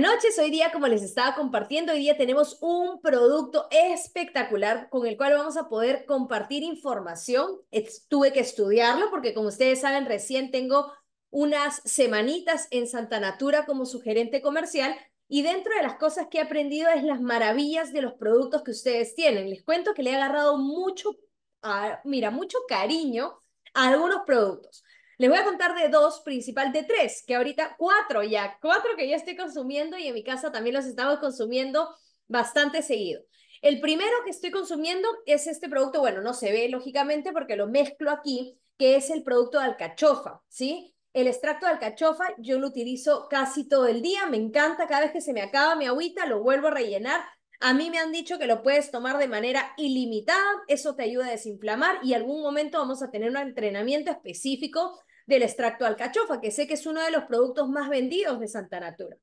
noches. Hoy día, como les estaba compartiendo, hoy día tenemos un producto espectacular con el cual vamos a poder compartir información. tuve que estudiarlo porque, como ustedes saben, recién tengo unas semanitas en Santa Natura como su gerente comercial y dentro de las cosas que he aprendido es las maravillas de los productos que ustedes tienen. Les cuento que le he agarrado mucho, ah, mira, mucho cariño a algunos productos. Les voy a contar de dos principal, de tres, que ahorita cuatro ya, cuatro que ya estoy consumiendo y en mi casa también los estamos consumiendo bastante seguido. El primero que estoy consumiendo es este producto, bueno, no se ve lógicamente porque lo mezclo aquí, que es el producto de alcachofa, ¿sí? El extracto de alcachofa yo lo utilizo casi todo el día, me encanta, cada vez que se me acaba mi agüita lo vuelvo a rellenar. A mí me han dicho que lo puedes tomar de manera ilimitada, eso te ayuda a desinflamar y algún momento vamos a tener un entrenamiento específico del extracto de alcachofa, que sé que es uno de los productos más vendidos de Santa Natura.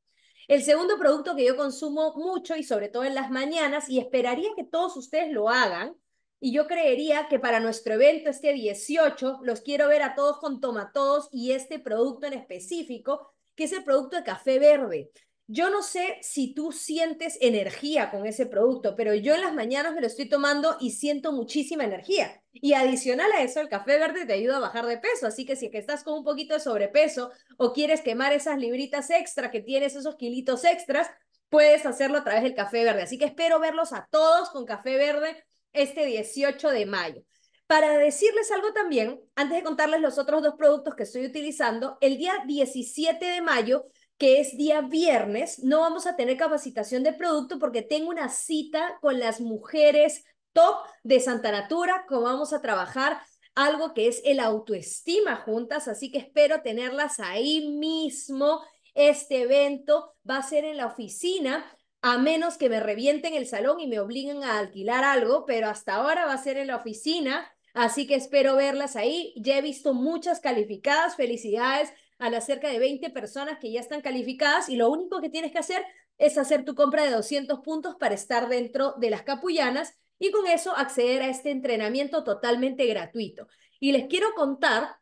El segundo producto que yo consumo mucho y sobre todo en las mañanas, y esperaría que todos ustedes lo hagan, y yo creería que para nuestro evento este 18 los quiero ver a todos con tomatodos y este producto en específico, que es el producto de café verde. Yo no sé si tú sientes energía con ese producto, pero yo en las mañanas me lo estoy tomando y siento muchísima energía. Y adicional a eso, el café verde te ayuda a bajar de peso, así que si es que estás con un poquito de sobrepeso o quieres quemar esas libritas extra que tienes, esos kilitos extras, puedes hacerlo a través del café verde. Así que espero verlos a todos con café verde este 18 de mayo. Para decirles algo también, antes de contarles los otros dos productos que estoy utilizando, el día 17 de mayo que es día viernes, no vamos a tener capacitación de producto porque tengo una cita con las mujeres top de Santa Natura, como vamos a trabajar algo que es el autoestima juntas, así que espero tenerlas ahí mismo. Este evento va a ser en la oficina, a menos que me revienten el salón y me obliguen a alquilar algo, pero hasta ahora va a ser en la oficina, así que espero verlas ahí. Ya he visto muchas calificadas, felicidades a las cerca de 20 personas que ya están calificadas y lo único que tienes que hacer es hacer tu compra de 200 puntos para estar dentro de las capullanas y con eso acceder a este entrenamiento totalmente gratuito. Y les quiero contar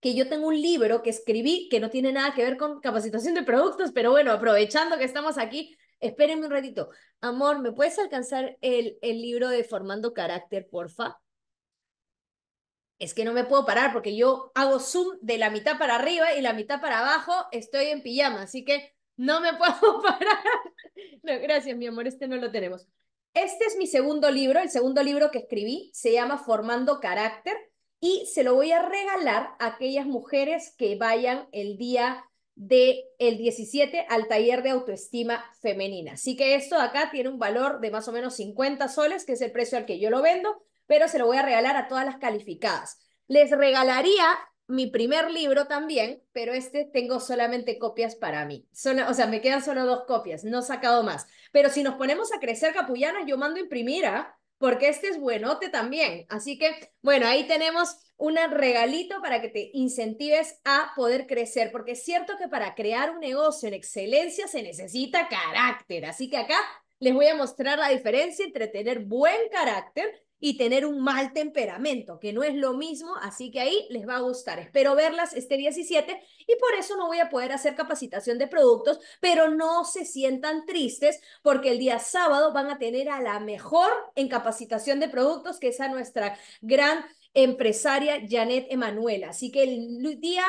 que yo tengo un libro que escribí que no tiene nada que ver con capacitación de productos, pero bueno, aprovechando que estamos aquí, espérenme un ratito. Amor, ¿me puedes alcanzar el, el libro de Formando Carácter, porfa? es que no me puedo parar porque yo hago zoom de la mitad para arriba y la mitad para abajo, estoy en pijama, así que no me puedo parar. No, gracias, mi amor, este no lo tenemos. Este es mi segundo libro, el segundo libro que escribí, se llama Formando Carácter y se lo voy a regalar a aquellas mujeres que vayan el día del el 17 al taller de autoestima femenina. Así que esto acá tiene un valor de más o menos 50 soles, que es el precio al que yo lo vendo pero se lo voy a regalar a todas las calificadas. Les regalaría mi primer libro también, pero este tengo solamente copias para mí. o sea, me quedan solo dos copias, no he sacado más. Pero si nos ponemos a crecer capullanas, yo mando imprimir, ¿ah? Porque este es buenote también. Así que, bueno, ahí tenemos un regalito para que te incentives a poder crecer, porque es cierto que para crear un negocio en excelencia se necesita carácter. Así que acá les voy a mostrar la diferencia entre tener buen carácter y tener un mal temperamento, que no es lo mismo, así que ahí les va a gustar. Espero verlas este 17 y por eso no voy a poder hacer capacitación de productos, pero no se sientan tristes porque el día sábado van a tener a la mejor en capacitación de productos, que es a nuestra gran empresaria Janet Emanuela. Así que el día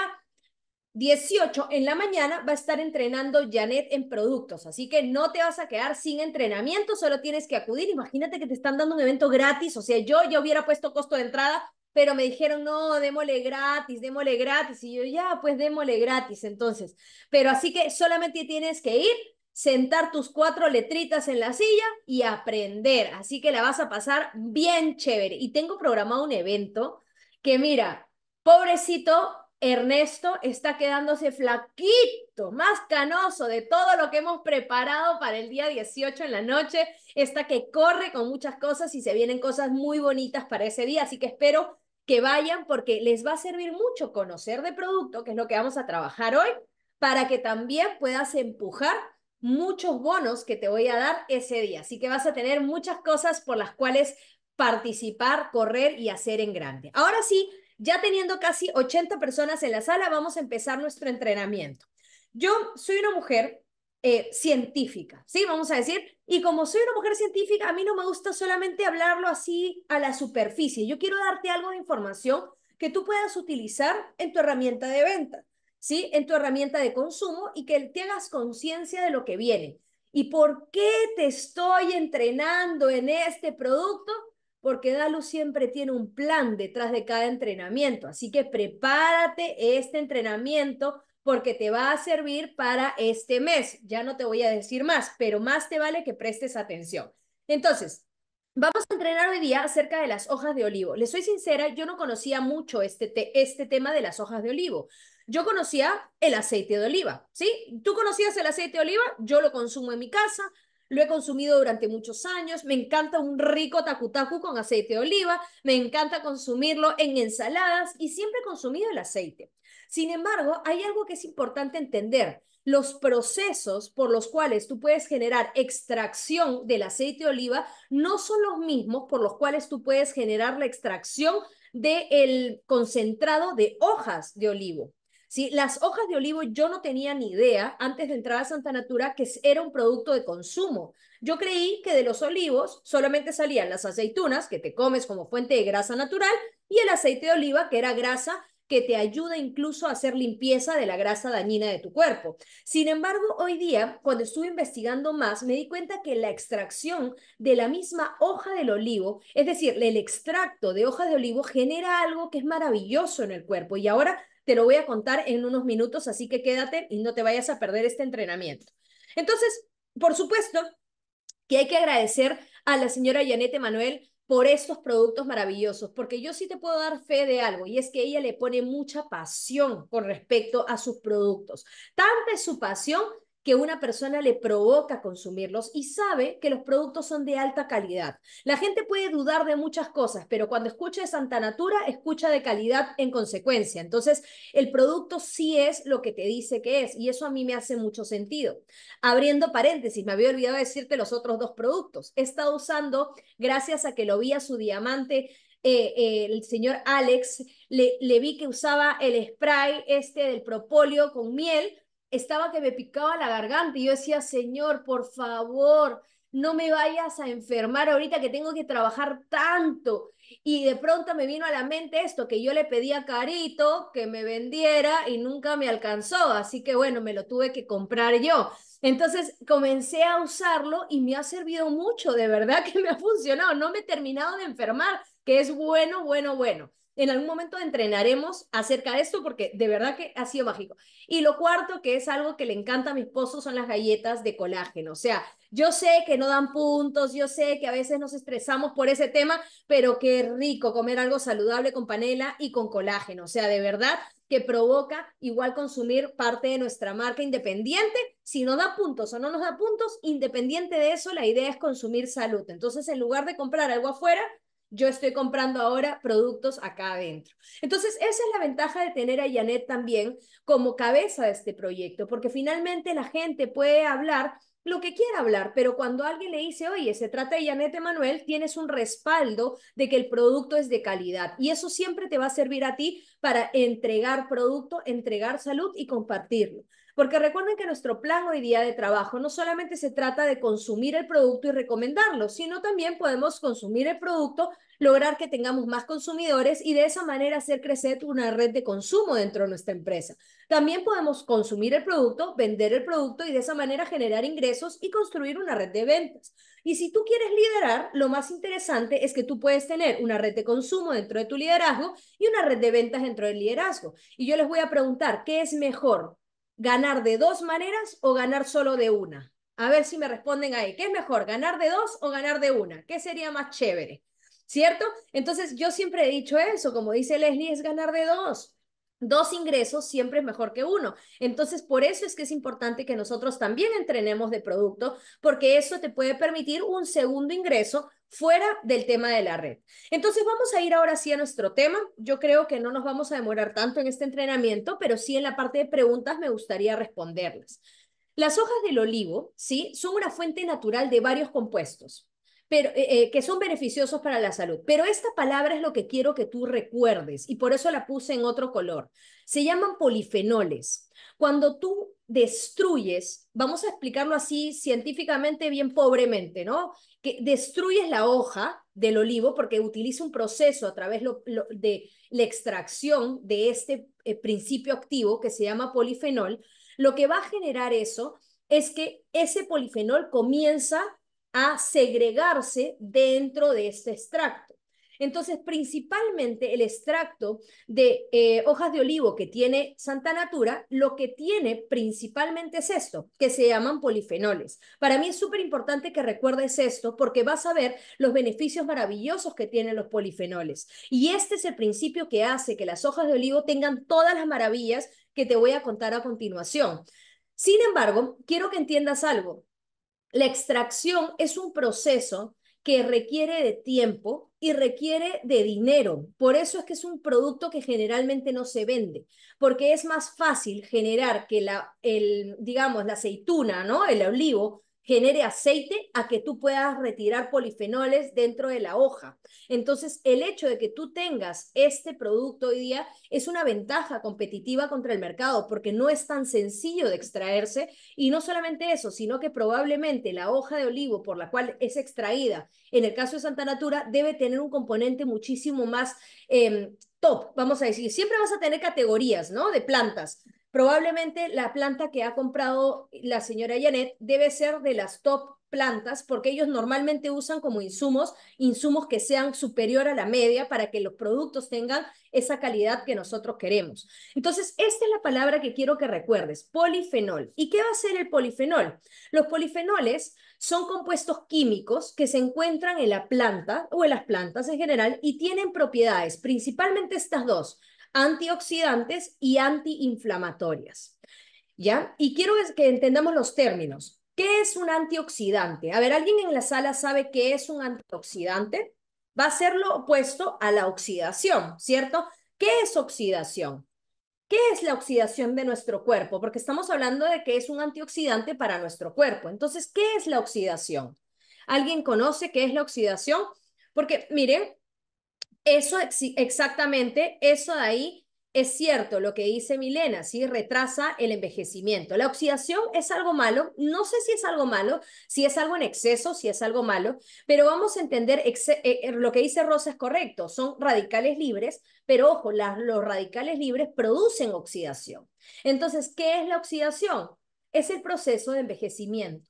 18 en la mañana va a estar entrenando Janet en productos, así que no te vas a quedar sin entrenamiento, solo tienes que acudir. Imagínate que te están dando un evento gratis, o sea, yo ya hubiera puesto costo de entrada, pero me dijeron, no, démole gratis, démole gratis, y yo ya, pues démole gratis entonces. Pero así que solamente tienes que ir, sentar tus cuatro letritas en la silla y aprender, así que la vas a pasar bien chévere. Y tengo programado un evento que mira, pobrecito Ernesto está quedándose flaquito, más canoso de todo lo que hemos preparado para el día 18 en la noche. Está que corre con muchas cosas y se vienen cosas muy bonitas para ese día. Así que espero que vayan porque les va a servir mucho conocer de producto, que es lo que vamos a trabajar hoy, para que también puedas empujar muchos bonos que te voy a dar ese día. Así que vas a tener muchas cosas por las cuales participar, correr y hacer en grande. Ahora sí, ya teniendo casi 80 personas en la sala, vamos a empezar nuestro entrenamiento. Yo soy una mujer eh, científica, ¿sí? Vamos a decir, y como soy una mujer científica, a mí no me gusta solamente hablarlo así a la superficie. Yo quiero darte algo de información que tú puedas utilizar en tu herramienta de venta, ¿sí? En tu herramienta de consumo y que te hagas conciencia de lo que viene. ¿Y por qué te estoy entrenando en este producto? porque Dalu siempre tiene un plan detrás de cada entrenamiento. Así que prepárate este entrenamiento porque te va a servir para este mes. Ya no te voy a decir más, pero más te vale que prestes atención. Entonces, vamos a entrenar hoy día acerca de las hojas de olivo. Les soy sincera, yo no conocía mucho este, este tema de las hojas de olivo. Yo conocía el aceite de oliva, ¿sí? ¿Tú conocías el aceite de oliva? Yo lo consumo en mi casa, lo he consumido durante muchos años, me encanta un rico takutaku con aceite de oliva, me encanta consumirlo en ensaladas y siempre he consumido el aceite. Sin embargo, hay algo que es importante entender. Los procesos por los cuales tú puedes generar extracción del aceite de oliva no son los mismos por los cuales tú puedes generar la extracción del concentrado de hojas de olivo. Las hojas de olivo yo no tenía ni idea antes de entrar a Santa Natura que era un producto de consumo. Yo creí que de los olivos solamente salían las aceitunas que te comes como fuente de grasa natural y el aceite de oliva que era grasa que te ayuda incluso a hacer limpieza de la grasa dañina de tu cuerpo. Sin embargo, hoy día, cuando estuve investigando más, me di cuenta que la extracción de la misma hoja del olivo, es decir, el extracto de hojas de olivo genera algo que es maravilloso en el cuerpo y ahora te lo voy a contar en unos minutos, así que quédate y no te vayas a perder este entrenamiento. Entonces, por supuesto que hay que agradecer a la señora Janete Manuel por estos productos maravillosos, porque yo sí te puedo dar fe de algo, y es que ella le pone mucha pasión con respecto a sus productos. Tanta es su pasión que una persona le provoca consumirlos y sabe que los productos son de alta calidad. La gente puede dudar de muchas cosas, pero cuando escucha de Santa Natura, escucha de calidad en consecuencia. Entonces, el producto sí es lo que te dice que es y eso a mí me hace mucho sentido. Abriendo paréntesis, me había olvidado decirte los otros dos productos. He estado usando, gracias a que lo vi a su diamante, eh, eh, el señor Alex, le, le vi que usaba el spray este del propóleo con miel estaba que me picaba la garganta y yo decía, Señor, por favor, no me vayas a enfermar ahorita que tengo que trabajar tanto. Y de pronto me vino a la mente esto, que yo le pedí a Carito que me vendiera y nunca me alcanzó, así que bueno, me lo tuve que comprar yo. Entonces comencé a usarlo y me ha servido mucho, de verdad que me ha funcionado, no me he terminado de enfermar, que es bueno, bueno, bueno. En algún momento entrenaremos acerca de esto porque de verdad que ha sido mágico. Y lo cuarto, que es algo que le encanta a mis esposo, son las galletas de colágeno. O sea, yo sé que no dan puntos, yo sé que a veces nos estresamos por ese tema, pero qué rico comer algo saludable con panela y con colágeno. O sea, de verdad que provoca igual consumir parte de nuestra marca independiente. Si no da puntos o no nos da puntos, independiente de eso, la idea es consumir salud. Entonces, en lugar de comprar algo afuera, yo estoy comprando ahora productos acá adentro. Entonces, esa es la ventaja de tener a Janet también como cabeza de este proyecto, porque finalmente la gente puede hablar lo que quiera hablar, pero cuando alguien le dice, oye, se trata de Janet Emanuel, tienes un respaldo de que el producto es de calidad y eso siempre te va a servir a ti para entregar producto, entregar salud y compartirlo. Porque recuerden que nuestro plan hoy día de trabajo no solamente se trata de consumir el producto y recomendarlo, sino también podemos consumir el producto, lograr que tengamos más consumidores y de esa manera hacer crecer una red de consumo dentro de nuestra empresa. También podemos consumir el producto, vender el producto y de esa manera generar ingresos y construir una red de ventas. Y si tú quieres liderar, lo más interesante es que tú puedes tener una red de consumo dentro de tu liderazgo y una red de ventas dentro del liderazgo. Y yo les voy a preguntar, ¿qué es mejor? ganar de dos maneras o ganar solo de una. A ver si me responden ahí. ¿Qué es mejor, ganar de dos o ganar de una? ¿Qué sería más chévere? ¿Cierto? Entonces yo siempre he dicho eso, como dice Leslie, es ganar de dos. Dos ingresos siempre es mejor que uno. Entonces, por eso es que es importante que nosotros también entrenemos de producto, porque eso te puede permitir un segundo ingreso fuera del tema de la red. Entonces vamos a ir ahora sí a nuestro tema. Yo creo que no nos vamos a demorar tanto en este entrenamiento, pero sí en la parte de preguntas me gustaría responderlas. Las hojas del olivo, ¿sí? Son una fuente natural de varios compuestos, pero, eh, eh, que son beneficiosos para la salud. Pero esta palabra es lo que quiero que tú recuerdes y por eso la puse en otro color. Se llaman polifenoles. Cuando tú destruyes, vamos a explicarlo así científicamente bien pobremente, ¿no? Que destruyes la hoja del olivo porque utiliza un proceso a través de la extracción de este eh, principio activo que se llama polifenol, lo que va a generar eso es que ese polifenol comienza a segregarse dentro de este extracto. Entonces, principalmente el extracto de eh, hojas de olivo que tiene Santa Natura, lo que tiene principalmente es esto, que se llaman polifenoles. Para mí es súper importante que recuerdes esto porque vas a ver los beneficios maravillosos que tienen los polifenoles. Y este es el principio que hace que las hojas de olivo tengan todas las maravillas que te voy a contar a continuación. Sin embargo, quiero que entiendas algo. La extracción es un proceso que requiere de tiempo, y requiere de dinero. Por eso es que es un producto que generalmente no se vende, porque es más fácil generar que la, el, digamos, la aceituna, ¿no? El olivo genere aceite a que tú puedas retirar polifenoles dentro de la hoja. Entonces, el hecho de que tú tengas este producto hoy día es una ventaja competitiva contra el mercado porque no es tan sencillo de extraerse y no solamente eso, sino que probablemente la hoja de olivo por la cual es extraída, en el caso de Santa Natura, debe tener un componente muchísimo más... Em, top, vamos a decir, siempre vas a tener categorías, ¿no? De plantas, Probablemente la planta que ha comprado la señora Janet debe ser de las top plantas, porque ellos normalmente usan como insumos, insumos que sean superior a la media para que los productos tengan esa calidad que nosotros queremos. Entonces, esta es la palabra que quiero que recuerdes, polifenol. ¿Y qué va a ser el polifenol? Los polifenoles son compuestos químicos que se encuentran en la planta o en las plantas en general y tienen propiedades, principalmente estas dos, antioxidantes y antiinflamatorias. ¿Ya? Y quiero que entendamos los términos. ¿Qué es un antioxidante? A ver, ¿alguien en la sala sabe qué es un antioxidante? Va a ser lo opuesto a la oxidación, ¿cierto? ¿Qué es oxidación? ¿Qué es la oxidación de nuestro cuerpo? Porque estamos hablando de que es un antioxidante para nuestro cuerpo. Entonces, ¿qué es la oxidación? ¿Alguien conoce qué es la oxidación? Porque miren, eso exactamente, eso de ahí es cierto lo que dice Milena, ¿sí? retrasa el envejecimiento. La oxidación es algo malo, no sé si es algo malo, si es algo en exceso, si es algo malo, pero vamos a entender eh, eh, lo que dice Rosa es correcto, son radicales libres, pero ojo, los radicales libres producen oxidación. Entonces, ¿qué es la oxidación? Es el proceso de envejecimiento.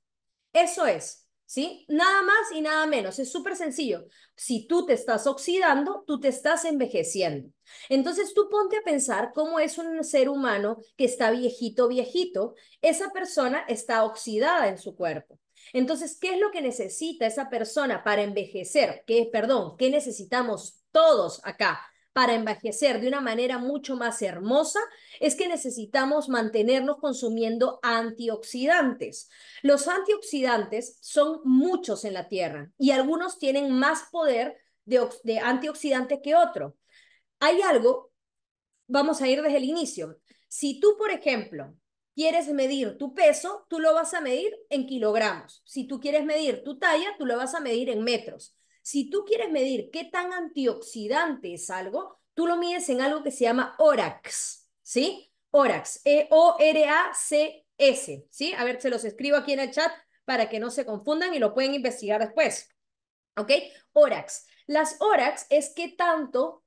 Eso es, ¿sí? Nada más y nada menos, es súper sencillo. Si tú te estás oxidando, tú te estás envejeciendo. Entonces tú ponte a pensar cómo es un ser humano que está viejito, viejito, esa persona está oxidada en su cuerpo. Entonces, ¿qué es lo que necesita esa persona para envejecer? ¿Qué, perdón, qué necesitamos todos acá? para envejecer de una manera mucho más hermosa es que necesitamos mantenernos consumiendo antioxidantes. Los antioxidantes son muchos en la Tierra y algunos tienen más poder de, de antioxidante que otro. Hay algo, vamos a ir desde el inicio. Si tú, por ejemplo, quieres medir tu peso, tú lo vas a medir en kilogramos. Si tú quieres medir tu talla, tú lo vas a medir en metros. Si tú quieres medir qué tan antioxidante es algo, tú lo mides en algo que se llama ORAX, ¿sí? ORAX, E-O-R-A-C-S, ¿sí? A ver, se los escribo aquí en el chat para que no se confundan y lo pueden investigar después. ¿Ok? ORAX. Las ORAX es qué tanto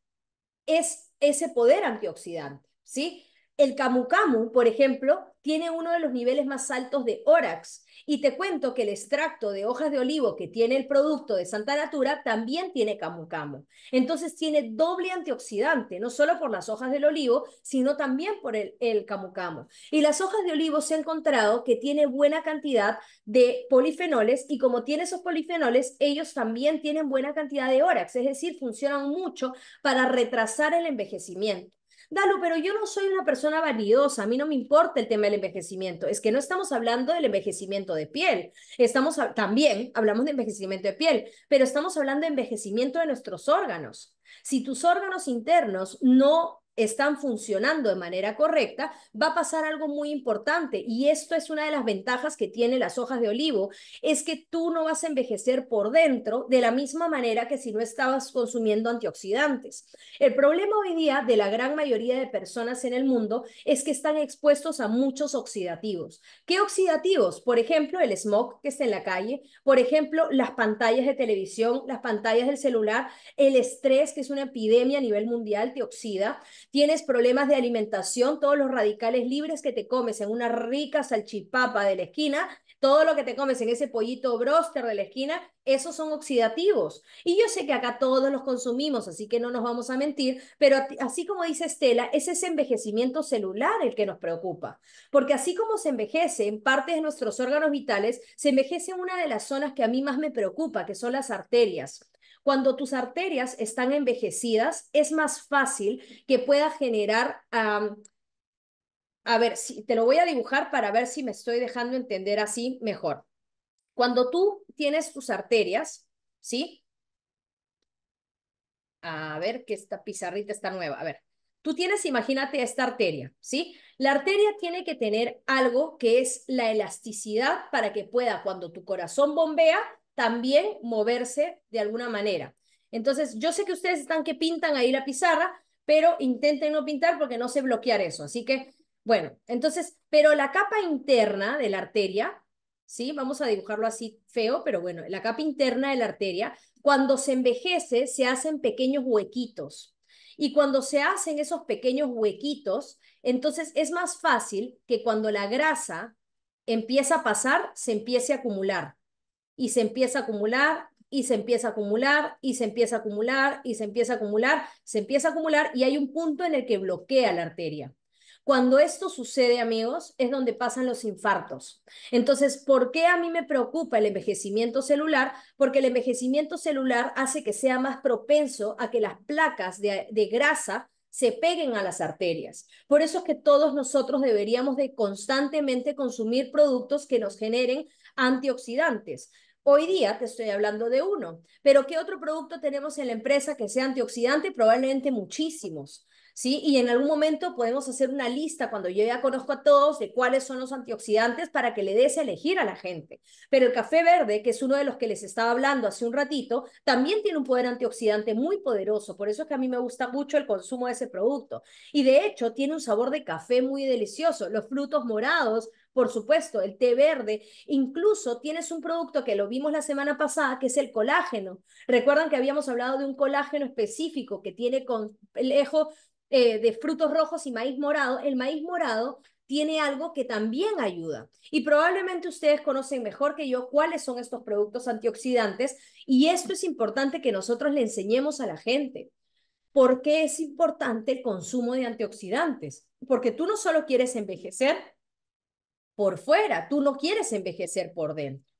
es ese poder antioxidante, ¿sí? El Camu Camu, por ejemplo, tiene uno de los niveles más altos de órax. Y te cuento que el extracto de hojas de olivo que tiene el producto de Santa Natura también tiene Camu Camu. Entonces tiene doble antioxidante, no solo por las hojas del olivo, sino también por el, el Camu Camu. Y las hojas de olivo se ha encontrado que tiene buena cantidad de polifenoles y como tiene esos polifenoles, ellos también tienen buena cantidad de órax. es decir, funcionan mucho para retrasar el envejecimiento. Dalo, pero yo no soy una persona valiosa, a mí no me importa el tema del envejecimiento. Es que no estamos hablando del envejecimiento de piel, estamos también hablamos de envejecimiento de piel, pero estamos hablando de envejecimiento de nuestros órganos. Si tus órganos internos no están funcionando de manera correcta, va a pasar algo muy importante y esto es una de las ventajas que tiene las hojas de olivo, es que tú no vas a envejecer por dentro de la misma manera que si no estabas consumiendo antioxidantes. El problema hoy día de la gran mayoría de personas en el mundo es que están expuestos a muchos oxidativos. ¿Qué oxidativos? Por ejemplo, el smog que está en la calle, por ejemplo, las pantallas de televisión, las pantallas del celular, el estrés, que es una epidemia a nivel mundial, te oxida Tienes problemas de alimentación, todos los radicales libres que te comes en una rica salchipapa de la esquina, todo lo que te comes en ese pollito broster de la esquina, esos son oxidativos. Y yo sé que acá todos los consumimos, así que no nos vamos a mentir, pero así como dice Estela, es ese envejecimiento celular el que nos preocupa, porque así como se envejece en parte de nuestros órganos vitales, se envejece en una de las zonas que a mí más me preocupa, que son las arterias. Cuando tus arterias están envejecidas, es más fácil que pueda generar... a ver, si, te lo voy a dibujar para ver si me estoy dejando entender así mejor. Cuando tú tienes tus arterias, ¿sí? A ver, que esta pizarrita está nueva. A ver, tú tienes, imagínate esta arteria, ¿sí? La arteria tiene que tener algo que es la elasticidad para que pueda, cuando tu corazón bombea, también moverse de alguna manera. Entonces, yo sé que ustedes están que pintan ahí la pizarra, pero intenten no pintar porque no sé bloquear eso. Así que, bueno, entonces, pero la capa interna de la arteria, ¿sí? Vamos a dibujarlo así feo, pero bueno, la capa interna de la arteria, cuando se envejece, se hacen pequeños huequitos. Y cuando se hacen esos pequeños huequitos, entonces es más fácil que cuando la grasa empieza a pasar, se empiece a acumular y se empieza a acumular y se empieza a acumular y se empieza a acumular y se empieza a acumular, se empieza a acumular y hay un punto en el que bloquea la arteria. Cuando esto sucede, amigos, es donde pasan los infartos. Entonces, ¿por qué a mí me preocupa el envejecimiento celular? Porque el envejecimiento celular hace que sea más propenso a que las placas de, de grasa se peguen a las arterias. Por eso es que todos nosotros deberíamos de constantemente consumir productos que nos generen antioxidantes. Hoy día te estoy hablando de uno, pero ¿qué otro producto tenemos en la empresa que sea antioxidante? Probablemente muchísimos. ¿Sí? Y en algún momento podemos hacer una lista cuando yo ya conozco a todos de cuáles son los antioxidantes para que le des a elegir a la gente. Pero el café verde, que es uno de los que les estaba hablando hace un ratito, también tiene un poder antioxidante muy poderoso. Por eso es que a mí me gusta mucho el consumo de ese producto. Y de hecho, tiene un sabor de café muy delicioso. Los frutos morados por supuesto, el té verde. Incluso tienes un producto que lo vimos la semana pasada, que es el colágeno. Recuerdan que habíamos hablado de un colágeno específico que tiene complejo eh, de frutos rojos y maíz morado. El maíz morado tiene algo que también ayuda. Y probablemente ustedes conocen mejor que yo cuáles son estos productos antioxidantes y esto es importante que nosotros le enseñemos a la gente. ¿Por qué es importante el consumo de antioxidantes? Porque tú no solo quieres envejecer, por fuera, tú no quieres envejecer por dentro.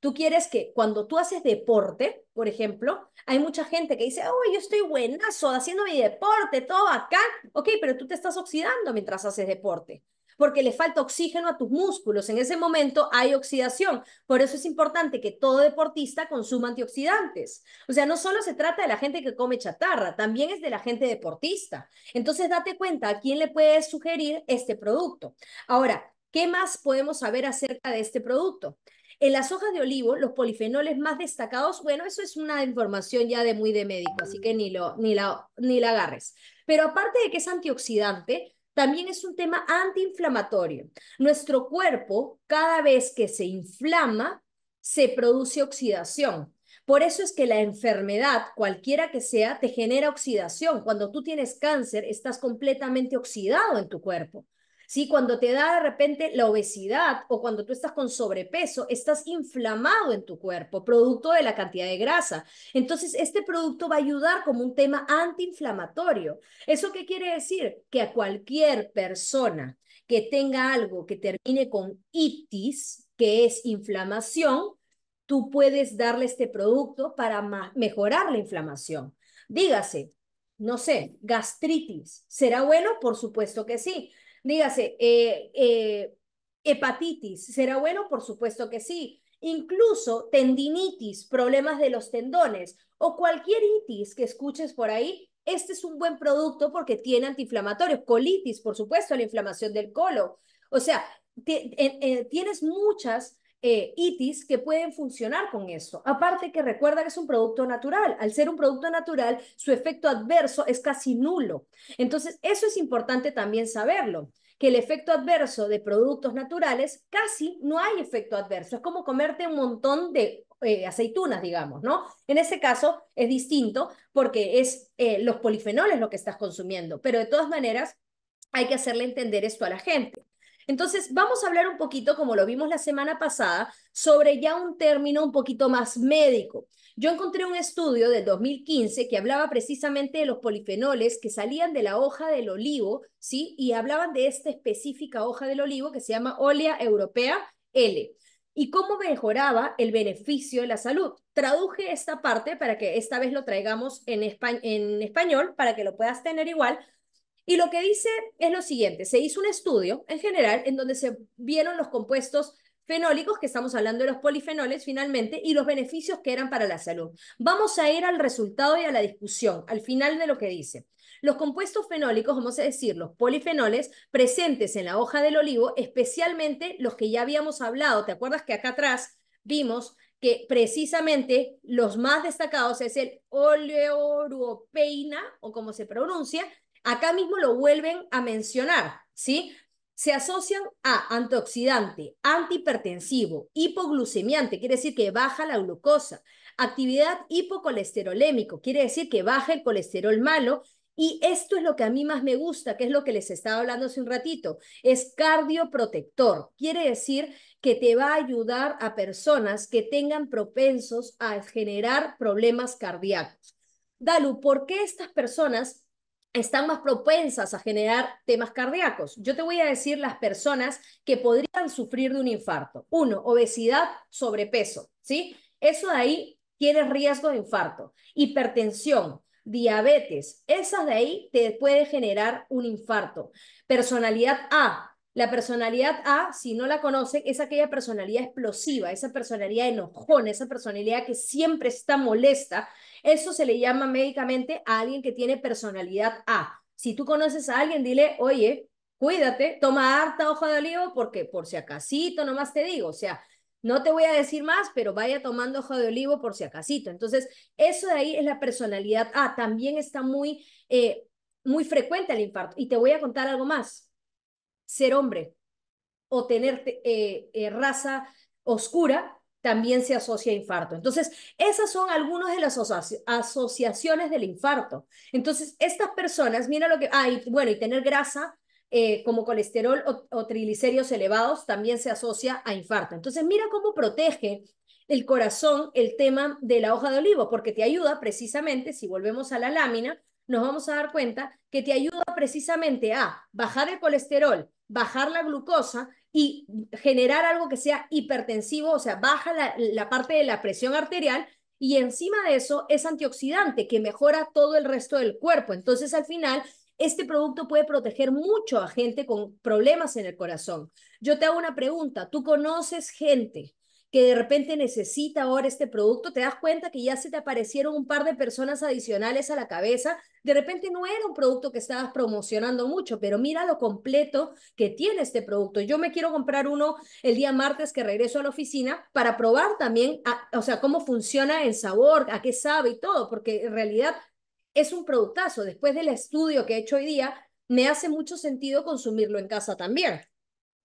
Tú quieres que cuando tú haces deporte, por ejemplo, hay mucha gente que dice, oh, yo estoy buenazo haciendo mi deporte, todo acá. Ok, pero tú te estás oxidando mientras haces deporte, porque le falta oxígeno a tus músculos. En ese momento hay oxidación. Por eso es importante que todo deportista consuma antioxidantes. O sea, no solo se trata de la gente que come chatarra, también es de la gente deportista. Entonces, date cuenta a quién le puedes sugerir este producto. Ahora, ¿Qué más podemos saber acerca de este producto? En las hojas de olivo, los polifenoles más destacados, bueno, eso es una información ya de muy de médico, así que ni, lo, ni, la, ni la agarres. Pero aparte de que es antioxidante, también es un tema antiinflamatorio. Nuestro cuerpo, cada vez que se inflama, se produce oxidación. Por eso es que la enfermedad, cualquiera que sea, te genera oxidación. Cuando tú tienes cáncer, estás completamente oxidado en tu cuerpo. ¿sí? Cuando te da de repente la obesidad o cuando tú estás con sobrepeso, estás inflamado en tu cuerpo, producto de la cantidad de grasa. Entonces, este producto va a ayudar como un tema antiinflamatorio. ¿Eso qué quiere decir? Que a cualquier persona que tenga algo que termine con itis, que es inflamación, tú puedes darle este producto para mejorar la inflamación. Dígase, no sé, gastritis. ¿Será bueno? Por supuesto que sí. Dígase, eh, eh, hepatitis, ¿será bueno? Por supuesto que sí. Incluso tendinitis, problemas de los tendones o cualquier itis que escuches por ahí, este es un buen producto porque tiene antiinflamatorios. Colitis, por supuesto, la inflamación del colon. O sea, tienes muchas eh, itis que pueden funcionar con eso. Aparte que recuerda que es un producto natural. Al ser un producto natural, su efecto adverso es casi nulo. Entonces, eso es importante también saberlo, que el efecto adverso de productos naturales casi no hay efecto adverso. Es como comerte un montón de eh, aceitunas, digamos, ¿no? En ese caso es distinto porque es eh, los polifenoles lo que estás consumiendo, pero de todas maneras hay que hacerle entender esto a la gente. Entonces, vamos a hablar un poquito, como lo vimos la semana pasada, sobre ya un término un poquito más médico. Yo encontré un estudio de 2015 que hablaba precisamente de los polifenoles que salían de la hoja del olivo, ¿sí? Y hablaban de esta específica hoja del olivo que se llama Olea europea L y cómo mejoraba el beneficio de la salud. Traduje esta parte para que esta vez lo traigamos en, en español, para que lo puedas tener igual, y lo que dice es lo siguiente, se hizo un estudio en general en donde se vieron los compuestos fenólicos, que estamos hablando de los polifenoles finalmente, y los beneficios que eran para la salud. Vamos a ir al resultado y a la discusión, al final de lo que dice. Los compuestos fenólicos, vamos a decir, los polifenoles presentes en la hoja del olivo, especialmente los que ya habíamos hablado, ¿te acuerdas que acá atrás vimos que precisamente los más destacados es el oleuropeina o como se pronuncia, Acá mismo lo vuelven a mencionar, ¿sí? Se asocian a antioxidante, antihipertensivo, hipoglucemiante, quiere decir que baja la glucosa, actividad hipocolesterolémico, quiere decir que baja el colesterol malo y esto es lo que a mí más me gusta, que es lo que les estaba hablando hace un ratito, es cardioprotector. Quiere decir que te va a ayudar a personas que tengan propensos a generar problemas cardíacos. Dalu, ¿por qué estas personas están más propensas a generar temas cardíacos. Yo te voy a decir las personas que podrían sufrir de un infarto. Uno, obesidad, sobrepeso, ¿sí? Eso de ahí tiene riesgo de infarto. Hipertensión, diabetes, esas de ahí te puede generar un infarto. Personalidad A, la personalidad A, si no la conocen, es aquella personalidad explosiva, esa personalidad enojona, esa personalidad que siempre está molesta. Eso se le llama médicamente a alguien que tiene personalidad A. Si tú conoces a alguien, dile, oye, cuídate, toma harta hoja de olivo porque por si acasito, nomás te digo, o sea, no te voy a decir más, pero vaya tomando hoja de olivo por si acasito. Entonces, eso de ahí es la personalidad A. También está muy, eh, muy frecuente el infarto. Y te voy a contar algo más ser hombre o tener eh, eh, raza oscura también se asocia a infarto. Entonces, esas son algunas de las asociaciones del infarto. Entonces, estas personas, mira lo que, ah, bueno, y tener grasa eh, como colesterol o, o triglicéridos elevados también se asocia a infarto. Entonces, mira cómo protege el corazón el tema de la hoja de olivo, porque te ayuda precisamente, si volvemos a la lámina, nos vamos a dar cuenta que te ayuda precisamente a bajar el colesterol, bajar la glucosa y generar algo que sea hipertensivo, o sea, baja la, la, parte de la presión arterial y encima de eso es antioxidante que mejora todo el resto del cuerpo. Entonces, al final, este producto puede proteger mucho a gente con problemas en el corazón. Yo te hago una pregunta, ¿tú conoces gente que de repente necesita ahora este producto, te das cuenta que ya se te aparecieron un par de personas adicionales a la cabeza, de repente no era un producto que estabas promocionando mucho, pero mira lo completo que tiene este producto. Yo me quiero comprar uno el día martes que regreso a la oficina para probar también, o sea, cómo funciona en sabor, a qué sabe y todo, porque en realidad es un productazo. Después del estudio que he hecho hoy día, me hace mucho sentido consumirlo en casa también.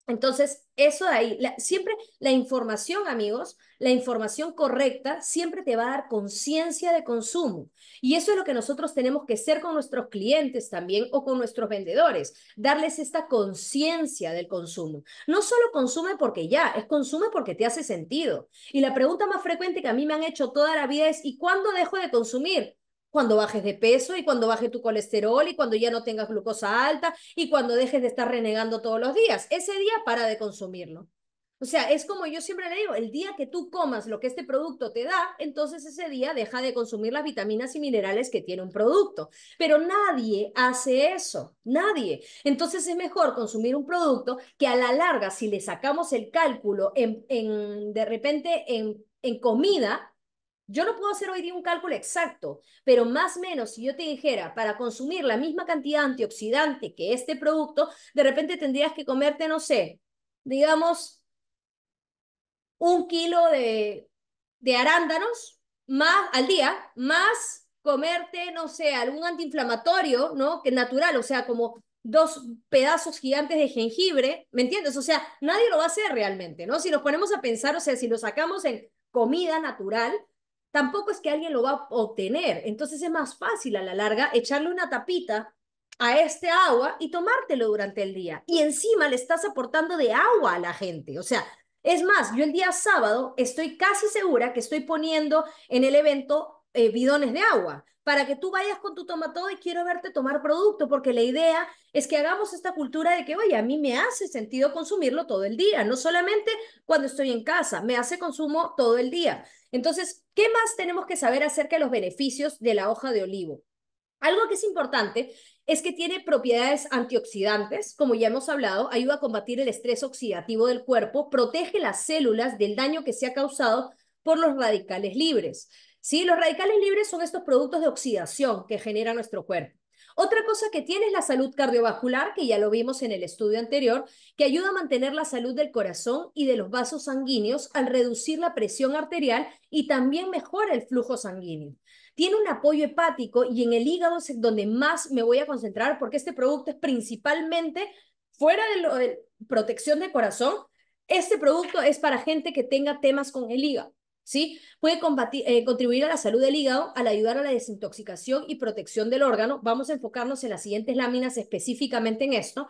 Entonces, eso de ahí, siempre la información, amigos, la información correcta siempre te va a dar conciencia de consumo. Y eso es lo que nosotros tenemos que hacer con nuestros clientes también o con nuestros vendedores, darles esta conciencia del consumo. No solo consume porque ya, es consume porque te hace sentido. Y la pregunta más frecuente que a mí me han hecho toda la vida es, ¿y cuándo dejo de consumir? cuando bajes de peso y cuando baje tu colesterol y cuando ya no tengas glucosa alta y cuando dejes de estar renegando todos los días. Ese día para de consumirlo. O sea, es como yo siempre le digo, el día que tú comas lo que este producto te da, entonces ese día deja de consumir las vitaminas y minerales que tiene un producto. Pero nadie hace eso, nadie. Entonces es mejor consumir un producto que a la larga, si le sacamos el cálculo en, de repente en, en comida, yo no puedo hacer hoy día un cálculo exacto, pero más o menos si yo te dijera, para consumir la misma cantidad de antioxidante que este producto, de repente tendrías que comerte, no sé, digamos, un kilo de, arándanos más al día, más comerte, no sé, algún antiinflamatorio, ¿no? Que natural, o sea, como dos pedazos gigantes de jengibre, ¿me entiendes? O sea, nadie lo va a hacer realmente, ¿no? Si nos ponemos a pensar, o sea, si lo sacamos en comida natural, tampoco es que alguien lo va a obtener. Entonces es más fácil a la larga echarle una tapita a este agua y tomártelo durante el día. Y encima le estás aportando de agua a la gente. O sea, es más, yo el día sábado estoy casi segura que estoy poniendo en el evento eh, bidones de agua para que tú vayas con tu tomatodo y quiero verte tomar producto, porque la idea es que hagamos esta cultura de que, oye, a mí me hace sentido consumirlo todo el día, no solamente cuando estoy en casa, me hace consumo todo el día. Entonces, ¿Qué más tenemos que saber acerca de los beneficios de la hoja de olivo? Algo que es importante es que tiene propiedades antioxidantes, como ya hemos hablado, ayuda a combatir el estrés oxidativo del cuerpo, protege las células del daño que se ha causado por los radicales libres. ¿Sí? Los radicales libres son estos productos de oxidación que genera nuestro cuerpo. Otra cosa que tiene es la salud cardiovascular, que ya lo vimos en el estudio anterior, que ayuda a mantener la salud del corazón y de los vasos sanguíneos al reducir la presión arterial y también mejora el flujo sanguíneo. Tiene un apoyo hepático y en el hígado es donde más me voy a concentrar porque este producto es principalmente fuera de, lo de protección del corazón. Este producto es para gente que tenga temas con el hígado. Puede eh, contribuir a la salud del hígado al ayudar a la desintoxicación y protección del órgano. Vamos a enfocarnos en las siguientes láminas específicamente en esto.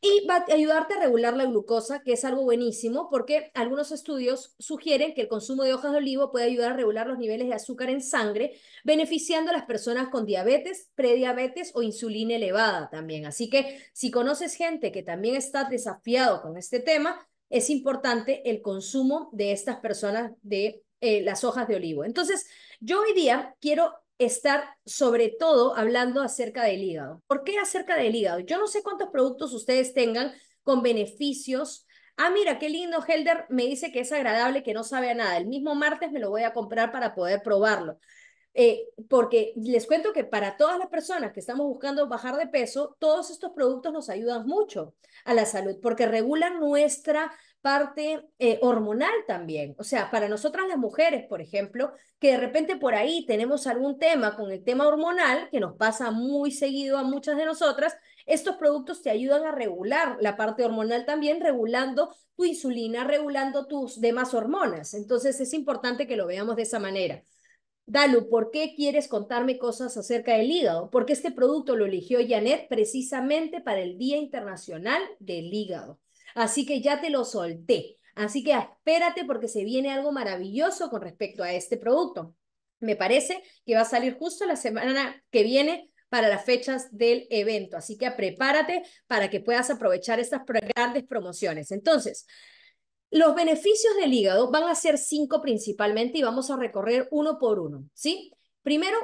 Y va a ayudarte a regular la glucosa, que es algo buenísimo, porque algunos estudios sugieren que el consumo de hojas de olivo puede ayudar a regular los niveles de azúcar en sangre, beneficiando a las personas con diabetes, prediabetes o insulina elevada también. Así que si conoces gente que también está desafiado con este tema, es importante el consumo de estas personas de eh, las hojas de olivo. Entonces, yo hoy día quiero estar sobre todo hablando acerca del hígado. ¿Por qué acerca del hígado? Yo no sé cuántos productos ustedes tengan con beneficios. Ah, mira, qué lindo, Helder me dice que es agradable, que no sabe a nada. El mismo martes me lo voy a comprar para poder probarlo. Eh, porque les cuento que para todas las personas que estamos buscando bajar de peso, todos estos productos nos ayudan mucho a la salud porque regulan nuestra parte eh, hormonal también. O sea, para nosotras las mujeres, por ejemplo, que de repente por ahí tenemos algún tema con el tema hormonal, que nos pasa muy seguido a muchas de nosotras, estos productos te ayudan a regular la parte hormonal también, regulando tu insulina, regulando tus demás hormonas. Entonces es importante que lo veamos de esa manera. Dalu, ¿por qué quieres contarme cosas acerca del hígado? Porque este producto lo eligió Janet precisamente para el Día Internacional del Hígado. Así que ya te lo solté. Así que espérate porque se viene algo maravilloso con respecto a este producto. Me parece que va a salir justo la semana que viene para las fechas del evento. Así que prepárate para que puedas aprovechar estas grandes promociones. Entonces, los beneficios del hígado van a ser cinco principalmente y vamos a recorrer uno por uno, ¿sí? Primero,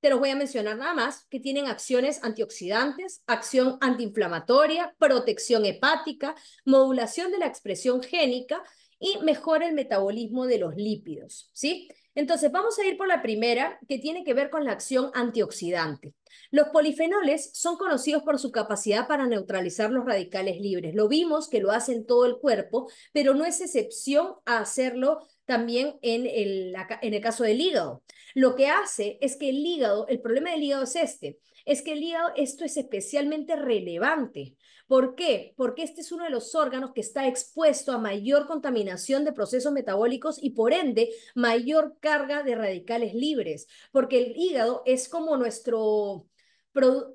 te los voy a mencionar nada más, que tienen acciones antioxidantes, acción antiinflamatoria, protección hepática, modulación de la expresión génica y mejora el metabolismo de los lípidos, ¿sí? Entonces, vamos a ir por la primera, que tiene que ver con la acción antioxidante. Los polifenoles son conocidos por su capacidad para neutralizar los radicales libres. Lo vimos que lo en todo el cuerpo, pero no es excepción a hacerlo también en el caso del hígado. Lo que hace es que el hígado, el problema del hígado es este, es que el hígado, esto es especialmente relevante. ¿Por qué? Porque este es uno de los órganos que está expuesto a mayor contaminación de procesos metabólicos y por ende mayor carga de radicales libres, porque el hígado es como nuestro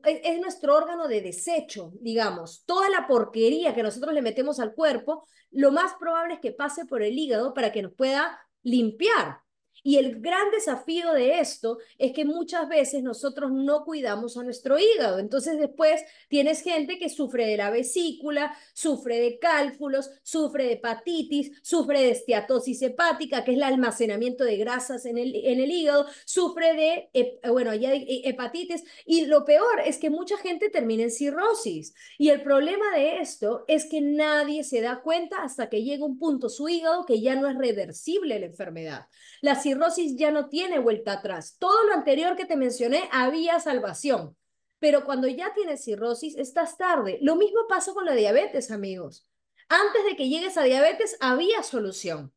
es nuestro órgano de desecho, digamos. Toda la porquería que nosotros le metemos al cuerpo, lo más probable es que pase por el hígado para que nos pueda limpiar. Y el gran desafío de esto es que muchas veces nosotros no cuidamos a nuestro hígado. Entonces después tienes gente que sufre de la vesícula, sufre de cálculos, sufre de hepatitis, sufre de esteatosis hepática, que es el almacenamiento de grasas en el, en el hígado, sufre de, bueno, ya eh, hepatitis. Y lo peor es que mucha gente termina en cirrosis. Y el problema de esto es que nadie se da cuenta hasta que llega un punto su hígado que ya no es reversible la enfermedad. La cirrosis ya no tiene vuelta atrás. Todo lo anterior que te mencioné había salvación, pero cuando ya tienes cirrosis estás tarde. Lo mismo pasó con la diabetes, amigos. Antes de que llegues a diabetes había solución.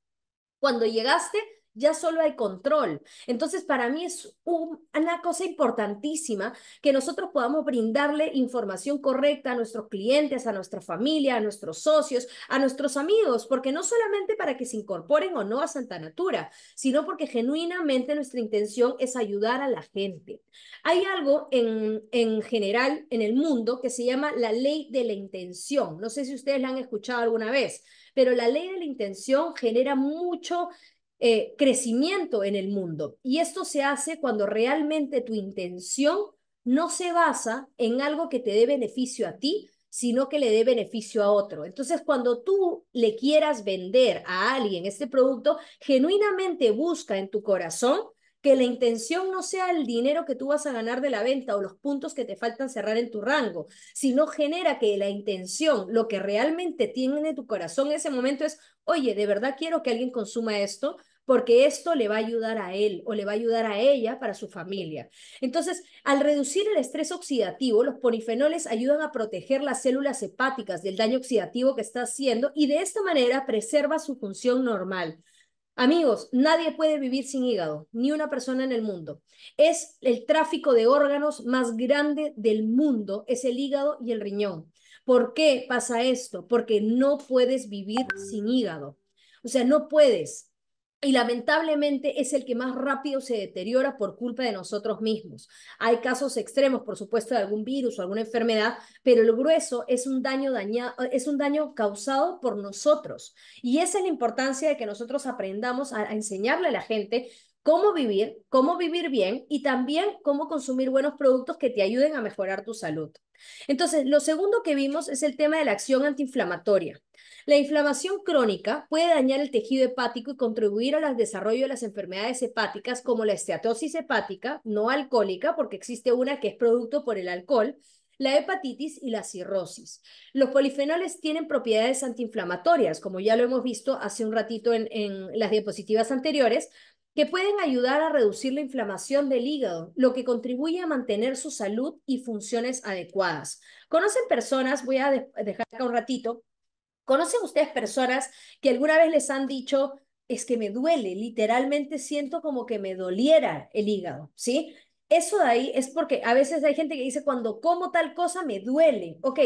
Cuando llegaste ya solo hay control. Entonces, para mí es una cosa importantísima que nosotros podamos brindarle información correcta a nuestros clientes, a nuestra familia, a nuestros socios, a nuestros amigos, porque no solamente para que se incorporen o no a Santa Natura, sino porque genuinamente nuestra intención es ayudar a la gente. Hay algo en, en general en el mundo que se llama la ley de la intención. No sé si ustedes la han escuchado alguna vez, pero la ley de la intención genera mucho eh, crecimiento en el mundo. Y esto se hace cuando realmente tu intención no se basa en algo que te dé beneficio a ti, sino que le dé beneficio a otro. Entonces, cuando tú le quieras vender a alguien este producto, genuinamente busca en tu corazón que la intención no sea el dinero que tú vas a ganar de la venta o los puntos que te faltan cerrar en tu rango, sino genera que la intención, lo que realmente tiene tu corazón en ese momento es, oye, de verdad quiero que alguien consuma esto porque esto le va a ayudar a él o le va a ayudar a ella para su familia. Entonces, al reducir el estrés oxidativo, los polifenoles ayudan a proteger las células hepáticas del daño oxidativo que está haciendo y de esta manera preserva su función normal. Amigos, nadie puede vivir sin hígado, ni una persona en el mundo. Es el tráfico de órganos más grande del mundo, es el hígado y el riñón. ¿Por qué pasa esto? Porque no puedes vivir sin hígado. O sea, no puedes y lamentablemente es el que más rápido se deteriora por culpa de nosotros mismos. Hay casos extremos, por supuesto, de algún virus o alguna enfermedad, pero el grueso es un daño, dañado, es un daño causado por nosotros. Y esa es la importancia de que nosotros aprendamos a enseñarle a la gente cómo vivir, cómo vivir bien y también cómo consumir buenos productos que te ayuden a mejorar tu salud. Entonces, lo segundo que vimos es el tema de la acción antiinflamatoria. La inflamación crónica puede dañar el tejido hepático y contribuir al desarrollo de las enfermedades hepáticas como la esteatosis hepática, no alcohólica, porque existe una que es producto por el alcohol, la hepatitis y la cirrosis. Los polifenoles tienen propiedades antiinflamatorias, como ya lo hemos visto hace un ratito en, en las diapositivas anteriores, que pueden ayudar a reducir la inflamación del hígado, lo que contribuye a mantener su salud y funciones adecuadas. ¿Conocen personas? Voy a dejar acá un ratito. ¿Conocen ustedes personas que alguna vez les han dicho, es que me duele, literalmente siento como que me doliera el hígado, ¿sí? Eso de ahí es porque a veces hay gente que dice, cuando como tal cosa me duele. Ok,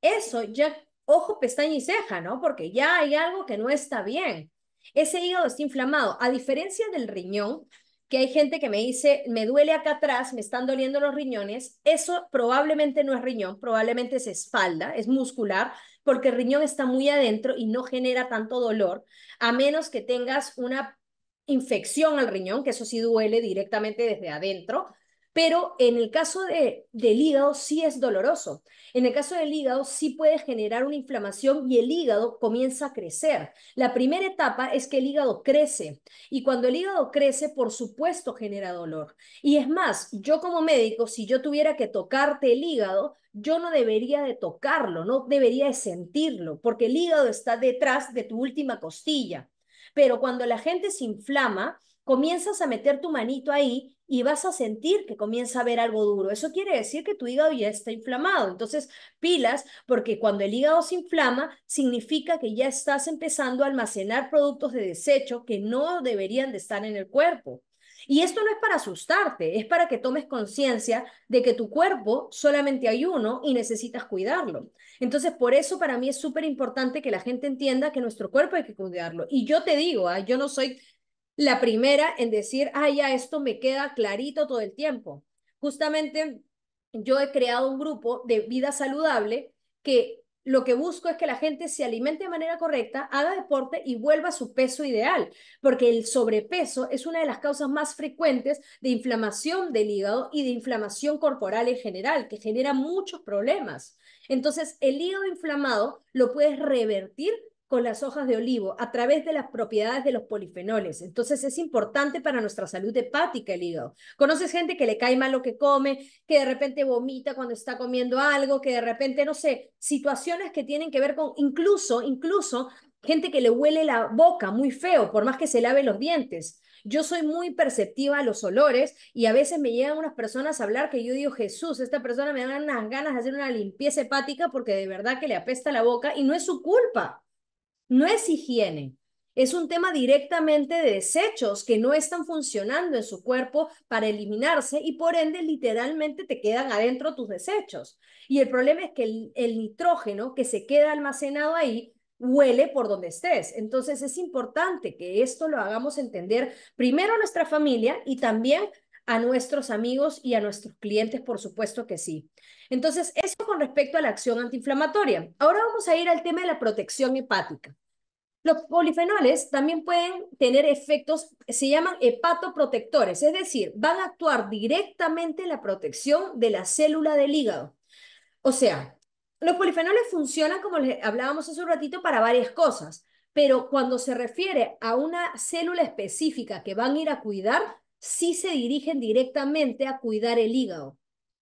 eso ya, ojo, pestaña y ceja, ¿no? Porque ya hay algo que no está bien. Ese hígado está inflamado. A diferencia del riñón, que hay gente que me dice, me duele acá atrás, me están doliendo los riñones, eso probablemente no es riñón, probablemente es espalda, es muscular, porque el riñón está muy adentro y no genera tanto dolor, a menos que tengas una infección al riñón, que eso sí duele directamente desde adentro, pero en el caso del hígado sí es doloroso. En el caso del hígado sí puede generar una inflamación y el hígado comienza a crecer. La primera etapa es que el hígado crece y cuando el hígado crece, por supuesto, genera dolor. Y es más, yo como médico, si yo tuviera que tocarte el hígado, yo no debería de tocarlo, no debería de sentirlo, porque el hígado está detrás de tu última costilla. Pero cuando la gente se inflama, comienzas a meter tu manito ahí y vas a sentir que comienza a haber algo duro. Eso quiere decir que tu hígado ya está inflamado. Entonces, pilas, porque cuando el hígado se inflama, significa que ya estás empezando a almacenar productos de desecho que no deberían de estar en el cuerpo. Y esto no es para asustarte, es para que tomes conciencia de que tu cuerpo solamente hay uno y necesitas cuidarlo. Entonces, por eso para mí es súper importante que la gente entienda que nuestro cuerpo hay que cuidarlo. Y yo te digo, ¿ah? yo no soy la primera en decir, ah, ya esto me queda clarito todo el tiempo. Justamente yo he creado un grupo de vida saludable que lo que busco es que la gente se alimente de manera correcta, haga deporte y vuelva a su peso ideal, porque el sobrepeso es una de las causas más frecuentes de inflamación del hígado y de inflamación corporal en general, que genera muchos problemas. Entonces, el hígado inflamado lo puedes revertir con las hojas de olivo a través de las propiedades de los polifenoles. Entonces es importante para nuestra salud hepática el hígado. Conoces gente que le cae mal lo que come, que de repente vomita cuando está comiendo algo, que de repente, no sé, situaciones que tienen que ver con incluso, incluso gente que le huele la boca muy feo, por más que se lave los dientes. Yo soy muy perceptiva a los olores y a veces me llegan unas personas a hablar que yo digo, Jesús, esta persona me da unas ganas de hacer una limpieza hepática porque de verdad que le apesta la boca y no es su culpa no es higiene, es un tema directamente de desechos que no están funcionando en su cuerpo para eliminarse y por ende literalmente te quedan adentro tus desechos. Y el problema es que el, nitrógeno que se queda almacenado ahí huele por donde estés. Entonces es importante que esto lo hagamos entender primero a nuestra familia y también a nuestros amigos y a nuestros clientes, por supuesto que sí. Entonces, eso con respecto a la acción antiinflamatoria. Ahora vamos a ir al tema de la protección hepática. Los polifenoles también pueden tener efectos, se llaman hepatoprotectores, es decir, van a actuar directamente en la protección de la célula del hígado. O sea, los polifenoles funcionan, como les hablábamos hace un ratito, para varias cosas, pero cuando se refiere a una célula específica que van a ir a cuidar, sí se dirigen directamente a cuidar el hígado.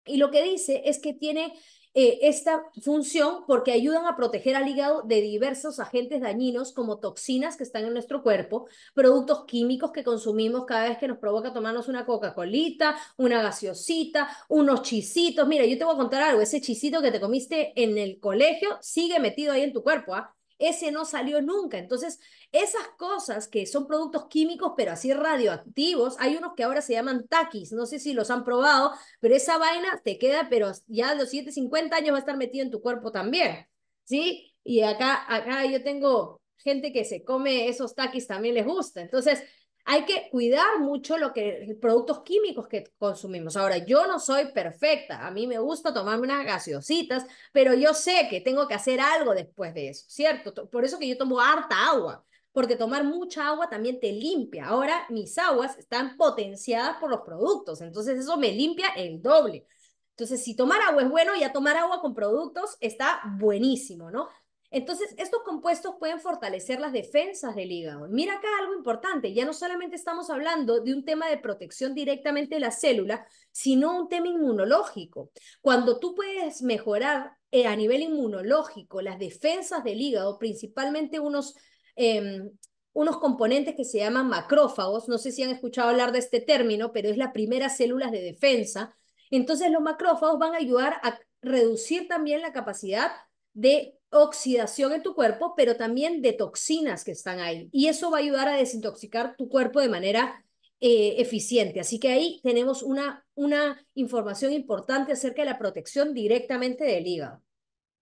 Y lo que dice es que tiene eh, esta función porque ayudan a proteger al hígado de diversos agentes dañinos como toxinas que están en nuestro cuerpo, productos químicos que consumimos cada vez que nos provoca tomarnos una Coca-Colita, una gaseosita, unos chisitos. Mira, yo te voy a contar algo, ese chisito que te comiste en el colegio sigue metido ahí en tu cuerpo, ¿ah? ese no salió nunca. Entonces, esas cosas que son productos químicos, pero así radioactivos, hay unos que ahora se llaman takis no sé si los han probado, pero esa vaina te queda, pero ya los 7, 50 años va a estar metido en tu cuerpo también, ¿sí? Y acá, acá yo tengo gente que se come esos taquis, también les gusta. Entonces, hay que cuidar mucho lo que productos químicos que consumimos. Ahora, yo no soy perfecta, a mí me gusta tomarme unas gaseositas, pero yo sé que tengo que hacer algo después de eso, ¿cierto? Por eso que yo tomo harta agua, porque tomar mucha agua también te limpia. Ahora, mis aguas están potenciadas por los productos, entonces eso me limpia el doble. Entonces, si tomar agua es bueno, ya tomar agua con productos está buenísimo, ¿no? Entonces, estos compuestos pueden fortalecer las defensas del hígado. Mira acá algo importante, ya no solamente estamos hablando de un tema de protección directamente de la célula, sino un tema inmunológico. Cuando tú puedes mejorar eh, a nivel inmunológico las defensas del hígado, principalmente unos, em, unos componentes que se llaman macrófagos, no sé si han escuchado hablar de este término, pero es la primera célula de defensa. Entonces, los macrófagos van a ayudar a reducir también la capacidad de oxidación en tu cuerpo, pero también de toxinas que están ahí. Y eso va a ayudar a desintoxicar tu cuerpo de manera eh, eficiente. Así que ahí tenemos una, una información importante acerca de la protección directamente del hígado.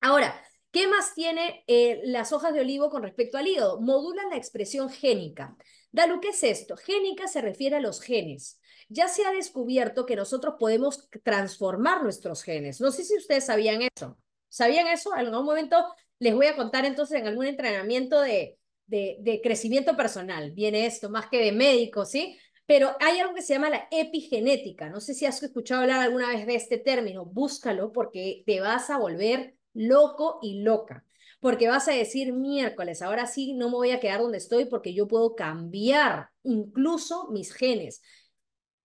Ahora, ¿qué más tiene eh, las hojas de olivo con respecto al hígado? Modulan la expresión génica. Dalu, ¿qué es esto? Génica se refiere a los genes. Ya se ha descubierto que nosotros podemos transformar nuestros genes. No sé si ustedes sabían eso. ¿Sabían eso? En algún momento les voy a contar entonces en algún entrenamiento de, de, crecimiento personal. Viene esto, más que de médico, ¿sí? Pero hay algo que se llama la epigenética. No sé si has escuchado hablar alguna vez de este término. Búscalo porque te vas a volver loco y loca. Porque vas a decir miércoles, ahora sí no me voy a quedar donde estoy porque yo puedo cambiar incluso mis genes.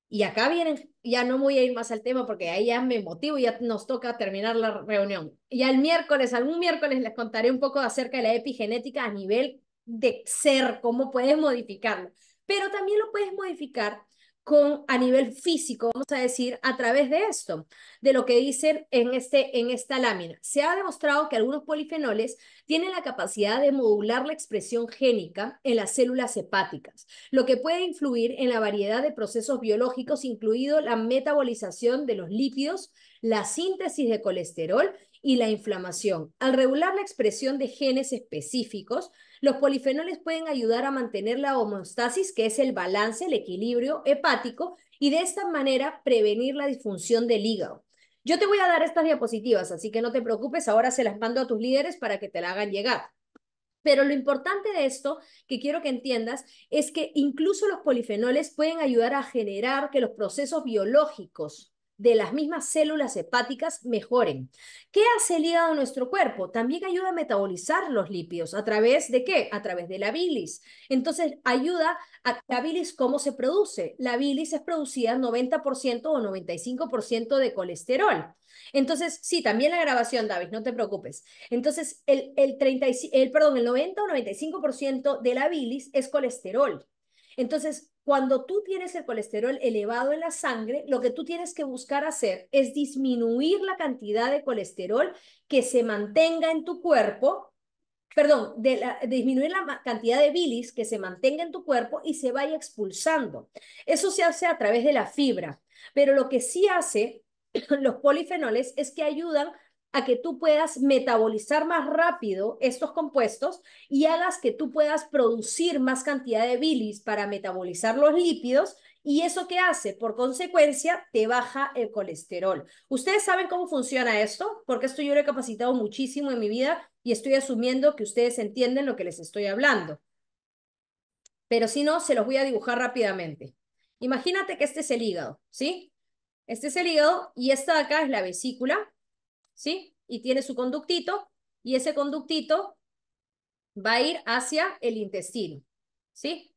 Y acá vienen ya no voy a ir más al tema porque ahí ya me motivo y ya nos toca terminar la reunión. y el miércoles, algún miércoles les contaré un poco acerca de la epigenética a nivel de ser, cómo puedes modificarlo. Pero también lo puedes modificar con, a nivel físico, vamos a decir, a través de esto, de lo que dicen en, este, en esta lámina. Se ha demostrado que algunos polifenoles tienen la capacidad de modular la expresión génica en las células hepáticas, lo que puede influir en la variedad de procesos biológicos, incluido la metabolización de los lípidos, la síntesis de colesterol y la inflamación. Al regular la expresión de genes específicos, los polifenoles pueden ayudar a mantener la homeostasis, que es el balance, el equilibrio hepático, y de esta manera prevenir la disfunción del hígado. Yo te voy a dar estas diapositivas, así que no te preocupes, ahora se las mando a tus líderes para que te la hagan llegar. Pero lo importante de esto, que quiero que entiendas, es que incluso los polifenoles pueden ayudar a generar que los procesos biológicos de las mismas células hepáticas mejoren. ¿Qué hace el hígado en nuestro cuerpo? También ayuda a metabolizar los lípidos. ¿A través de qué? A través de la bilis. Entonces, ayuda a la bilis, ¿cómo se produce? La bilis es producida 90% o 95% de colesterol. Entonces, sí, también la grabación, David, no te preocupes. Entonces, el, el, 30, el, perdón, el 90 o 95% de la bilis es colesterol. Entonces, cuando tú tienes el colesterol elevado en la sangre, lo que tú tienes que buscar hacer es disminuir la cantidad de colesterol que se mantenga en tu cuerpo, perdón, de disminuir la cantidad de bilis que se mantenga en tu cuerpo y se vaya expulsando. Eso se hace a través de la fibra, pero lo que sí hace los polifenoles es que ayudan a que tú puedas metabolizar más rápido estos compuestos y hagas que tú puedas producir más cantidad de bilis para metabolizar los lípidos y eso que hace, por consecuencia, te baja el colesterol. ¿Ustedes saben cómo funciona esto? Porque esto yo lo he capacitado muchísimo en mi vida y estoy asumiendo que ustedes entienden lo que les estoy hablando. Pero si no, se los voy a dibujar rápidamente. Imagínate que este es el hígado, ¿sí? Este es el hígado y esta de acá es la vesícula ¿sí? Y tiene su conductito y ese conductito va a ir hacia el intestino, ¿sí?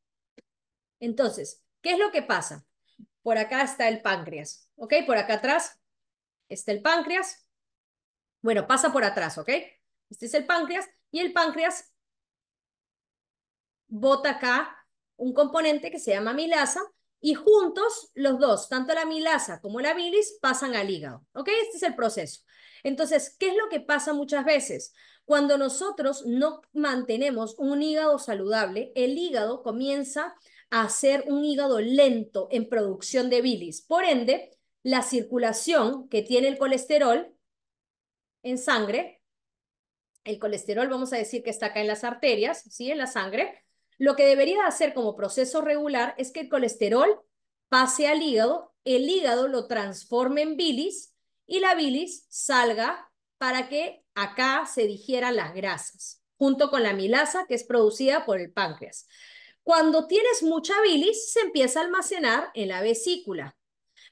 Entonces, ¿qué es lo que pasa? Por acá está el páncreas, ¿ok? Por acá atrás está el páncreas. Bueno, pasa por atrás, ¿ok? Este es el páncreas y el páncreas bota acá un componente que se llama milasa y juntos los dos, tanto la milasa como la bilis, pasan al hígado, ¿ok? Este es el proceso. Entonces, ¿qué es lo que pasa muchas veces? Cuando nosotros no mantenemos un hígado saludable, el hígado comienza a ser un hígado lento en producción de bilis. Por ende, la circulación que tiene el colesterol en sangre, el colesterol vamos a decir que está acá en las arterias, ¿sí? en la sangre, lo que debería hacer como proceso regular es que el colesterol pase al hígado, el hígado lo transforme en bilis y la bilis salga para que acá se digieran las grasas, junto con la milasa que es producida por el páncreas. Cuando tienes mucha bilis, se empieza a almacenar en la vesícula.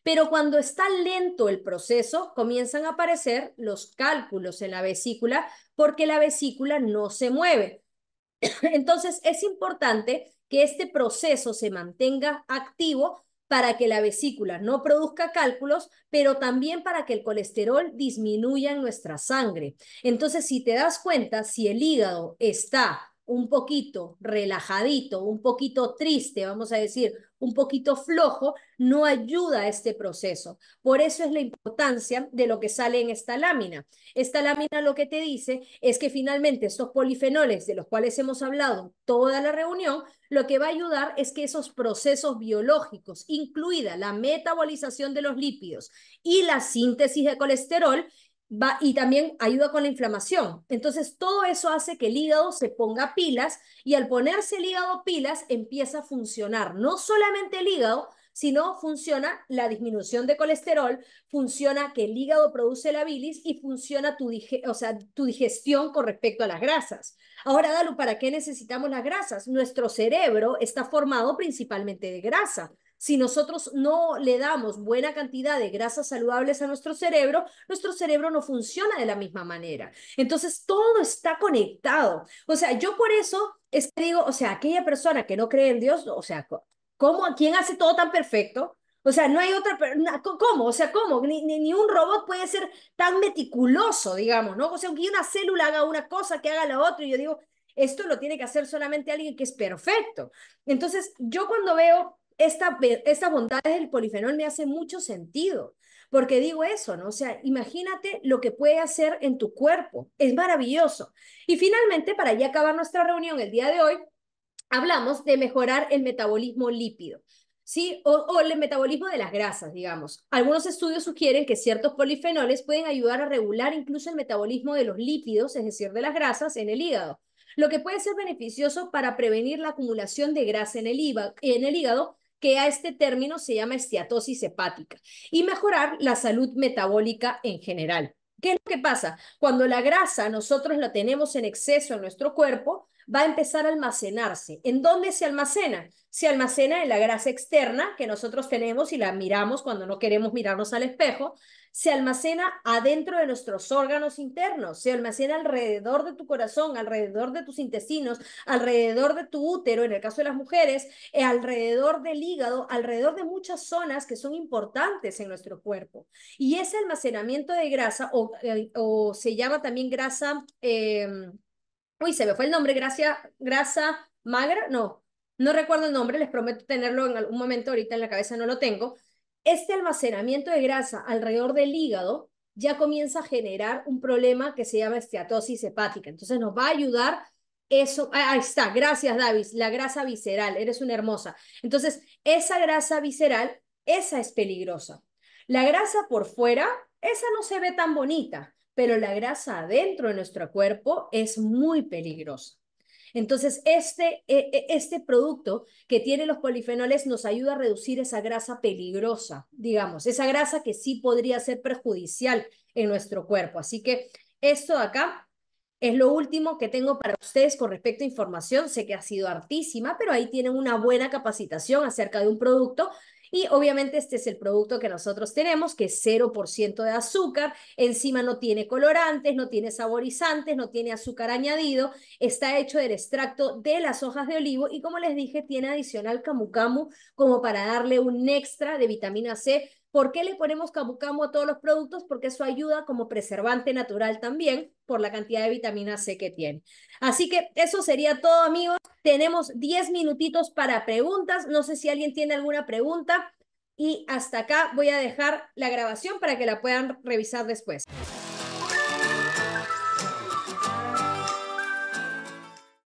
Pero cuando está lento el proceso, comienzan a aparecer los cálculos en la vesícula porque la vesícula no se mueve. Entonces es importante que este proceso se mantenga activo para que la vesícula no produzca cálculos, pero también para que el colesterol disminuya en nuestra sangre. Entonces, si te das cuenta, si el hígado está un poquito relajadito, un poquito triste, vamos a decir, un poquito flojo, no ayuda a este proceso. Por eso es la importancia de lo que sale en esta lámina. Esta lámina lo que te dice es que finalmente estos polifenoles de los cuales hemos hablado toda la reunión, lo que va a ayudar es que esos procesos biológicos, incluida la metabolización de los lípidos y la síntesis de colesterol, y también ayuda con la inflamación. Entonces, todo eso hace que el hígado se ponga pilas y al ponerse el hígado pilas empieza a funcionar. No solamente el hígado, sino funciona la disminución de colesterol, funciona que el hígado produce la bilis y funciona tu, o sea, tu digestión con respecto a las grasas. Ahora, Dalu, ¿para qué necesitamos las grasas? Nuestro cerebro está formado principalmente de grasa. Si nosotros no le damos buena cantidad de grasas saludables a nuestro cerebro, nuestro cerebro no funciona de la misma manera. Entonces, todo está conectado. O sea, yo por eso es que digo, o sea, aquella persona que no cree en Dios, o sea, ¿cómo, quién hace todo tan perfecto? O sea, no hay otra, ¿cómo? O sea, ¿cómo? Ni, ni, un robot puede ser tan meticuloso, digamos, ¿no? O sea, aunque una célula haga una cosa, que haga la otra, y yo digo, esto lo tiene que hacer solamente alguien que es perfecto. Entonces, yo cuando veo esta, esta bondad del polifenol me hace mucho sentido, porque digo eso, ¿no? O sea, imagínate lo que puede hacer en tu cuerpo, es maravilloso. Y finalmente, para ya acabar nuestra reunión el día de hoy, hablamos de mejorar el metabolismo lípido. ¿Sí? O, el metabolismo de las grasas, digamos. Algunos estudios sugieren que ciertos polifenoles pueden ayudar a regular incluso el metabolismo de los lípidos, es decir, de las grasas, en el hígado, lo que puede ser beneficioso para prevenir la acumulación de grasa en el, en el hígado que a este término se llama esteatosis hepática, y mejorar la salud metabólica en general. ¿Qué es lo que pasa? Cuando la grasa nosotros la tenemos en exceso en nuestro cuerpo, va a empezar a almacenarse. ¿En dónde se almacena? Se almacena en la grasa externa que nosotros tenemos y la miramos cuando no queremos mirarnos al espejo se almacena adentro de nuestros órganos internos, se almacena alrededor de tu corazón, alrededor de tus intestinos, alrededor de tu útero, en el caso de las mujeres, eh, alrededor del hígado, alrededor de muchas zonas que son importantes en nuestro cuerpo. Y ese almacenamiento de grasa, o, eh, se llama también grasa, em, uy, se me fue el nombre, gracia grasa magra, no, no recuerdo el nombre, les prometo tenerlo en algún momento, ahorita en la cabeza no lo tengo, este almacenamiento de grasa alrededor del hígado ya comienza a generar un problema que se llama esteatosis hepática. Entonces nos va a ayudar eso. Ah, ahí está, gracias Davis, la grasa visceral, eres una hermosa. Entonces, esa grasa visceral, esa es peligrosa. La grasa por fuera, esa no se ve tan bonita, pero la grasa adentro de nuestro cuerpo es muy peligrosa. Entonces, este, e, e, este producto que tiene los polifenoles nos ayuda a reducir esa grasa peligrosa, digamos, esa grasa que sí podría ser perjudicial en nuestro cuerpo. Así que esto de acá es lo último que tengo para ustedes con respecto a información. Sé que ha sido hartísima, pero ahí tienen una buena capacitación acerca de un producto y obviamente este es el producto que nosotros tenemos, que es 0% de azúcar, encima no tiene colorantes, no tiene saborizantes, no tiene azúcar añadido, está hecho del extracto de las hojas de olivo y como les dije, tiene adicional camu camu como para darle un extra de vitamina C ¿Por qué le ponemos camucamo a todos los productos? Porque eso ayuda como preservante natural también por la cantidad de vitamina C que tiene. Así que eso sería todo, amigos. Tenemos 10 minutitos para preguntas. No sé si alguien tiene alguna pregunta. Y hasta acá voy a dejar la grabación para que la puedan revisar después.